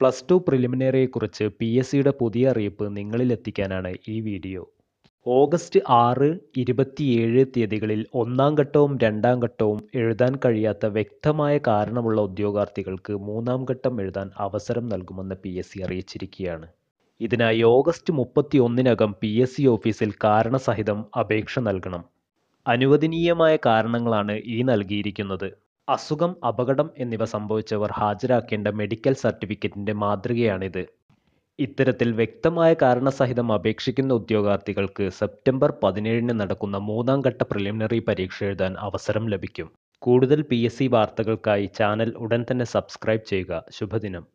plus two പ്രിലിമിനറിയെക്കുറിച്ച് P S സിയുടെ പുതിയ അറിയിപ്പ് നിങ്ങളിലെത്തിക്കാനാണ് ഈ വീഡിയോ ഓഗസ്റ്റ് ആറ് ഇരുപത്തിയേഴ് തീയതികളിൽ ഒന്നാം ഘട്ടവും രണ്ടാം ഘട്ടവും എഴുതാൻ കഴിയാത്ത വ്യക്തമായ കാരണമുള്ള ഉദ്യോഗാർത്ഥികൾക്ക് മൂന്നാം ഘട്ടം എഴുതാൻ അവസരം നൽകുമെന്ന് പി എസ് സി അറിയിച്ചിരിക്കുകയാണ് ഇതിനായി ഓഗസ്റ്റ് മുപ്പത്തി ഒന്നിനകം പി എസ് സി ഓഫീസിൽ കാരണസഹിതം അപേക്ഷ നൽകണം അനുവദനീയമായ കാരണങ്ങളാണ് ഈ നൽകിയിരിക്കുന്നത് അസുഖം അപകടം എന്നിവ സംഭവിച്ചവർ ഹാജരാക്കേണ്ട മെഡിക്കൽ സർട്ടിഫിക്കറ്റിൻ്റെ മാതൃകയാണിത് ഇത്തരത്തിൽ വ്യക്തമായ കാരണസഹിതം അപേക്ഷിക്കുന്ന ഉദ്യോഗാർത്ഥികൾക്ക് സെപ്റ്റംബർ പതിനേഴിന് നടക്കുന്ന മൂന്നാം ഘട്ട പ്രിലിമിനറി പരീക്ഷ എഴുതാൻ അവസരം ലഭിക്കും കൂടുതൽ പി വാർത്തകൾക്കായി ചാനൽ ഉടൻ തന്നെ സബ്സ്ക്രൈബ് ചെയ്യുക ശുഭദിനം